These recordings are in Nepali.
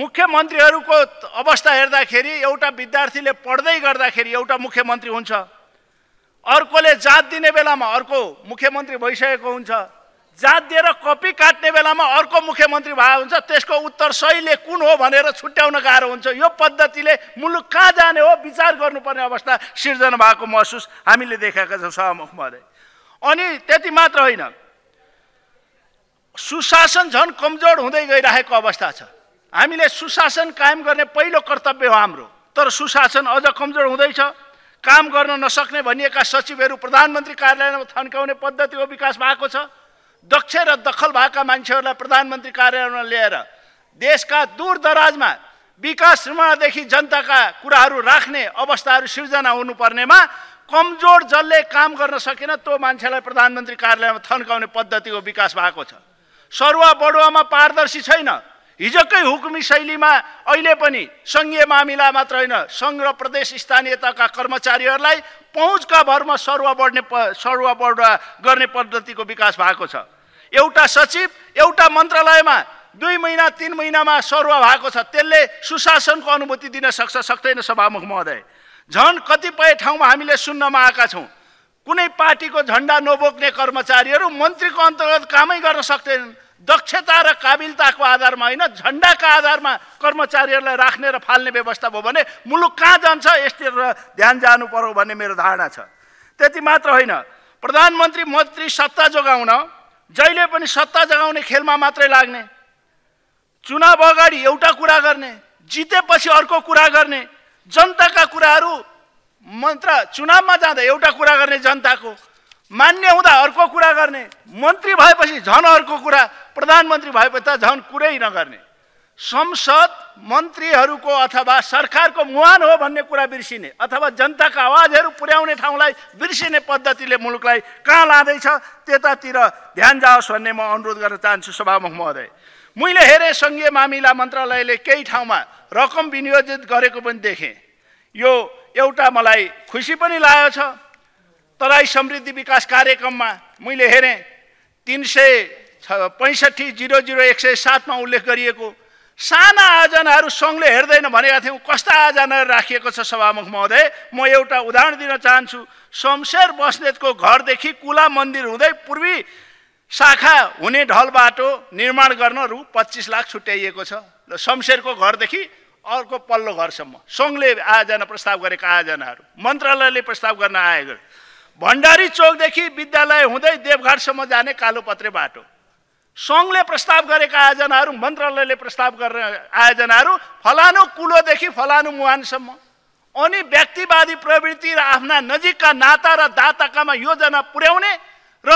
मुख्यमन्त्रीहरूको अवस्था हेर्दाखेरि एउटा विद्यार्थीले पढ्दै गर्दाखेरि एउटा मुख्यमन्त्री हुन्छ अर्कोले जात दिने बेलामा अर्को मुख्यमन्त्री भइसकेको हुन्छ जात दिएर कपी काट्ने बेलामा अर्को मुख्यमन्त्री भएको हुन्छ त्यसको उत्तर सहीले कुन हो भनेर छुट्याउन गाह्रो हुन्छ यो पद्धतिले मुलुक कहाँ जाने हो विचार गर्नुपर्ने अवस्था सिर्जना भएको महसुस हामीले देखेका छौँ सहमुख महोदय अनि त्यति मात्र होइन सुशासन झन् कमजोर हुँदै गइरहेको अवस्था छ हामीले सुशासन कायम गर्ने पहिलो कर्तव्य हो हाम्रो तर सुशासन अझ कमजोर हुँदैछ काम गर्न नसक्ने भनिएका सचिवहरू प्रधानमन्त्री कार्यालयमा थन्काउने पद्धतिको विकास भएको छ दक्ष र दखल भएका मान्छेहरूलाई प्रधानमन्त्री कार्यालयमा ल्याएर देशका दूर दराजमा विकास निर्माणदेखि जनताका कुराहरू राख्ने अवस्थाहरू सिर्जना हुनुपर्नेमा कमजोर जसले काम गर्न सकेन त्यो मान्छेलाई प्रधानमन्त्री कार्यालयमा थन्काउने पद्धतिको विकास भएको छ सरुवा बडुवामा पारदर्शी छैन हिजोकै हुकुमी शैलीमा अहिले पनि सङ्घीय मामिला मात्र होइन सङ्घ र प्रदेश स्थानीय तहका कर्मचारीहरूलाई पहुँचका भरमा सरुवा बढ्ने प सरुवा बढ गर्ने पद्धतिको विकास भएको छ एउटा सचिव एउटा मन्त्रालयमा दुई महिना तिन महिनामा सरुवा भएको छ त्यसले सुशासनको अनुभूति दिन सक्छ सक्दैन सभामुख महोदय झन् कतिपय ठाउँमा हामीले सुन्नमा आएका छौँ कुनै पार्टीको झन्डा नबोक्ने कर्मचारीहरू मन्त्रीको अन्तर्गत कामै गर्न सक्दैनन् दक्षता र काबिलताको आधारमा होइन झन्डाका आधारमा कर्मचारीहरूलाई राख्ने र फाल्ने व्यवस्था भयो भने मुलुक कहाँ जान्छ यसतिर ध्यान जानु पर्यो भन्ने मेरो धारणा छ त्यति मात्र होइन प्रधानमन्त्री मन्त्री सत्ता जोगाउन जहिले पनि सत्ता जगाउने खेलमा मात्रै लाग्ने चुनाव अगाडि एउटा कुरा गर्ने जितेपछि अर्को कुरा गर्ने जनताका कुराहरू मन्त्र चुनावमा जाँदा एउटा कुरा गर्ने जनताको मान्य हुँदा अर्को कुरा गर्ने मन्त्री भएपछि झन् अर्को कुरा प्रधानमन्त्री भएपछि त झन् कुरै नगर्ने संसद मन्त्रीहरूको अथवा सरकारको मुहान हो भन्ने कुरा बिर्सिने अथवा जनताका आवाजहरू पुर्याउने ठाउँलाई बिर्सिने पद्धतिले मुलुकलाई कहाँ लाँदैछ त्यतातिर ध्यान जाओस् भन्ने म अनुरोध गर्न चाहन्छु सभामुख महोदय मैले हेरेँ सङ्घीय मामिला मन्त्रालयले केही ठाउँमा रकम विनियोजित गरेको पनि देखेँ यो एउटा मलाई खुसी पनि लागेको छ तराई समृद्धि विकास कार्यक्रममा मैले हेरेँ तिन सय छ पैँसठी जिरो जिरो एक सय सातमा उल्लेख गरिएको साना आयोजनाहरू सङ्घले हेर्दैन भनेका थियौँ कस्ता आयोजनाहरू राखिएको छ सभामुख महोदय म एउटा उदाहरण दिन चाहन्छु शमशेर बस्नेतको घरदेखि कुला मन्दिर हुँदै पूर्वी शाखा हुने ढल बाटो निर्माण गर्न रु पच्चिस लाख छुट्याइएको छ र शमशेरको घरदेखि अर्को पल्लो घरसम्म सङ्घले आयोजना प्रस्ताव गरेका आयोजनाहरू मन्त्रालयले प्रस्ताव गर्न आएको भण्डारी चोकदेखि विद्यालय हुँदै देवघाटसम्म जाने कालोपत्रे बाटो सङ्घले प्रस्ताव गरेका आयोजनाहरू मन्त्रालयले प्रस्ताव गर्ने आयोजनाहरू फलानु कुलोदेखि फलानु मुहानसम्म अनि व्यक्तिवादी प्रवृत्ति र आफ्ना नजिकका नाता र दाताकामा योजना पुर्याउने र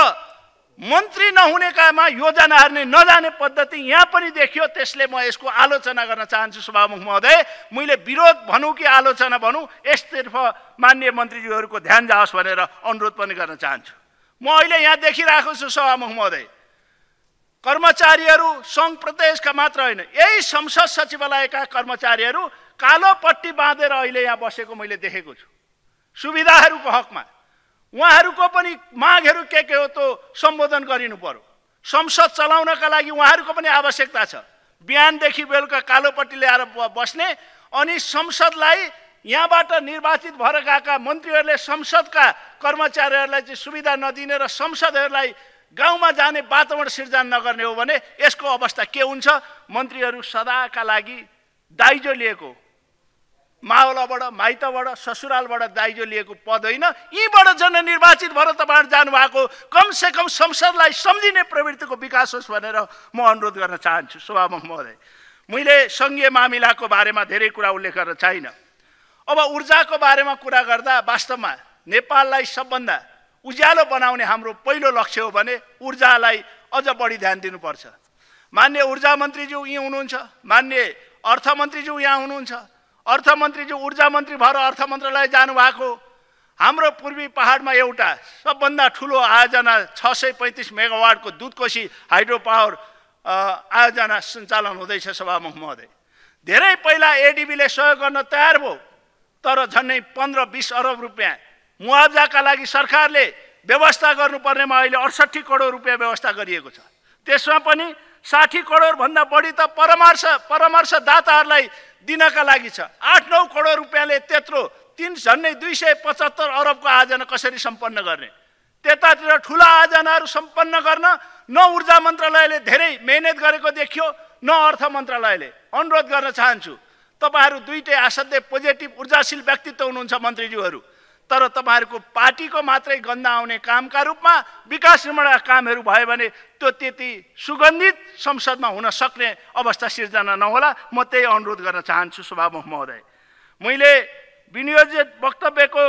मन्त्री नहुनेकामा योजना हेर्ने नजाने पद्धति यहाँ पनि देखियो त्यसले म यसको आलोचना गर्न चाहन्छु सभामुख महोदय मैले विरोध भनौँ कि आलोचना भनौँ यसतर्फ मान्य मन्त्रीज्यूहरूको ध्यान जाओस् भनेर अनुरोध पनि गर्न चाहन्छु म अहिले यहाँ देखिरहेको छु सभामुख महोदय कर्मचारीहरू सङ्घ प्रदेशका मात्र होइन यही संसद सचिवालयका कर्मचारीहरू कालो पट्टी बाँधेर अहिले यहाँ बसेको मैले देखेको छु सुविधाहरूको हकमा उहाँहरूको पनि मागहरू के के हो त्यो सम्बोधन गरिनु पर्यो संसद चलाउनका लागि उहाँहरूको पनि आवश्यकता छ बिहानदेखि बेलुका कालोपट्टि ल्याएर बस्ने अनि संसदलाई यहाँबाट निर्वाचित भएर गएका मन्त्रीहरूले संसदका कर्मचारीहरूलाई चाहिँ सुविधा नदिने र संसदहरूलाई गाउँमा जाने वातावरण सिर्जना नगर्ने हो भने यसको अवस्था के हुन्छ मन्त्रीहरू सदाका लागि दाइजो लिएको मावलाबाट माइतबाट ससुरालबाट दाइजो लिएको पद होइन यहीँबाट जननिर्वाचित भएर तपाईँहरू जानुभएको कमसेकम संसदलाई सम्झिने प्रवृत्तिको विकास होस् भनेर म अनुरोध गर्न चाहन्छु सभामुख महोदय मैले सङ्घीय मामिलाको बारेमा धेरै कुरा उल्लेख गर्न चाहिँ अब ऊर्जाको बारेमा कुरा गर्दा वास्तवमा नेपाललाई सबभन्दा उज्यालो बनाउने हाम्रो पहिलो लक्ष्य हो भने ऊर्जालाई अझ बढी ध्यान दिनुपर्छ मान्य ऊर्जा मन्त्रीज्यू यहाँ हुनुहुन्छ मान्य अर्थमन्त्रीज्यू यहाँ हुनुहुन्छ अर्थमन्त्रीजी ऊर्जा मन्त्री भएर अर्थ मन्त्रालय जानुभएको हाम्रो पूर्वी पहाडमा एउटा सबभन्दा ठुलो आयोजना छ सय पैँतिस मेगावाटको दुधकोशी हाइड्रो पावर आयोजना सञ्चालन हुँदैछ सभामुख महोदय धेरै पहिला एडिबीले सहयोग गर्न तयार भयो तर झन्डै पन्ध्र बिस अरब रुपियाँ मुआब्जाका लागि सरकारले व्यवस्था गर्नुपर्नेमा अहिले अडसट्ठी करोड रुपियाँ व्यवस्था गरिएको छ त्यसमा पनि साठी करोडभन्दा बढी त परामर्श परामर्शदाताहरूलाई दिनका लागि छ आठ नौ करोड रुपियाँले त्यत्रो तिन झन्डै दुई सय पचहत्तर अरबको आयोजना कसरी सम्पन्न गर्ने त्यतातिर ठुला आयोजनाहरू सम्पन्न गर्न न ऊर्जा मन्त्रालयले धेरै मेहनत गरेको देखियो न अर्थ मन्त्रालयले अनुरोध गर्न चाहन्छु तपाईँहरू दुइटै असाध्यै पोजिटिभ ऊर्जाशील व्यक्तित्व हुनुहुन्छ मन्त्रीज्यूहरू तर तपाईँहरूको पार्टीको मात्रै गन्ध आउने कामका रूपमा विकास निर्माणका कामहरू भयो भने त्यो त्यति सुगन्धित संसदमा हुन सक्ने अवस्था सिर्जना नहोला म त्यही अनुरोध गर्न चाहन्छु सभामुख महोदय मैले विनियोजित वक्तव्यको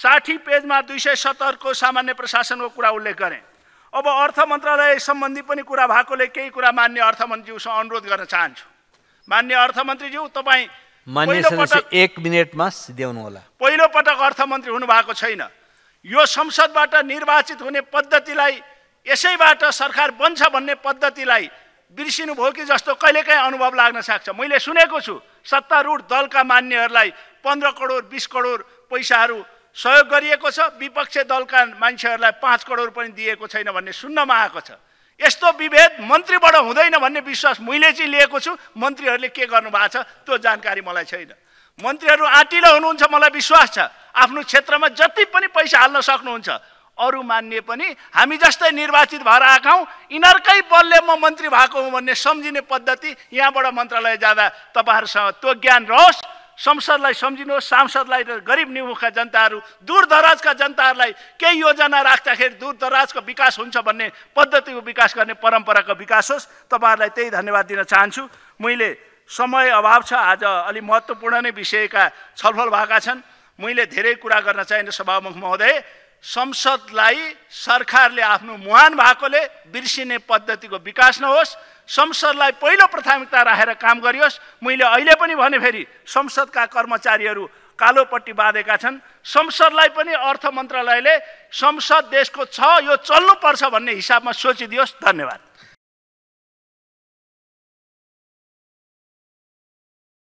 साठी पेजमा दुई सय सत्तरको सामान्य प्रशासनको कुरा उल्लेख गरेँ अब अर्थ मन्त्रालय सम्बन्धी पनि कुरा भएकोले केही कुरा मान्य अर्थमन्त्रीज्यूसँग अनुरोध गर्न चाहन्छु मान्य अर्थमन्त्रीज्यू तपाईँ मान्य सदस्य एक मिनटमा सिध्याउनु होला पहिलो पटक अर्थमन्त्री हुनुभएको छैन यो संसदबाट निर्वाचित हुने पद्धतिलाई यसैबाट सरकार बन्छ भन्ने पद्धतिलाई बिर्सिनुभयो कि जस्तो कहिलेकाहीँ अनुभव लाग्न सक्छ मैले सुनेको छु सत्तारूढ दलका मान्यहरूलाई पन्ध्र करोड बिस करोड पैसाहरू सहयोग गरिएको छ विपक्षी दलका मान्छेहरूलाई पाँच करोड पनि दिएको छैन भन्ने सुन्नमा आएको छ यस्तो विभेद मन्त्रीबाट हुँदैन भन्ने विश्वास मैले चाहिँ लिएको छु मन्त्रीहरूले के गर्नुभएको छ त्यो जानकारी मलाई छैन मन्त्रीहरू आँटिलो हुनुहुन्छ मलाई विश्वास छ आफ्नो क्षेत्रमा जति पनि पैसा हाल्न सक्नुहुन्छ अरू मान्ने पनि हामी जस्तै निर्वाचित भएर आएका हौँ यिनीहरूकै बलले म मन्त्री भएको हुँ भन्ने सम्झिने पद्धति यहाँबाट मन्त्रालय जाँदा तपाईँहरूसँग त्यो ज्ञान रहोस् संसदलाई सम्झिनुहोस् सांसदलाई र गरिब निमुखका जनताहरू दूरदराजका जनताहरूलाई केही योजना राख्दाखेरि दूरदराजको विकास हुन्छ भन्ने पद्धतिको विकास गर्ने परम्पराको विकास होस् तपाईँहरूलाई त्यही धन्यवाद दिन चाहन्छु मैले समय अभाव छ आज अलि महत्त्वपूर्ण नै विषयका छलफल भएका छन् मैले धेरै कुरा गर्न चाहिँ सभामुख महोदय संसदलाई सरकारले आफ्नो मुहान भएकोले बिर्सिने पद्धतिको विकास नहोस् संसदलाई पहिलो प्राथमिकता राखेर काम गरियोस् मैले अहिले पनि भने फेरि संसदका कर्मचारीहरू कालोपट्टि बाँधेका छन् संसदलाई पनि अर्थ मन्त्रालयले संसद देशको छ यो चल्नुपर्छ भन्ने हिसाबमा सोचिदियोस् धन्यवाद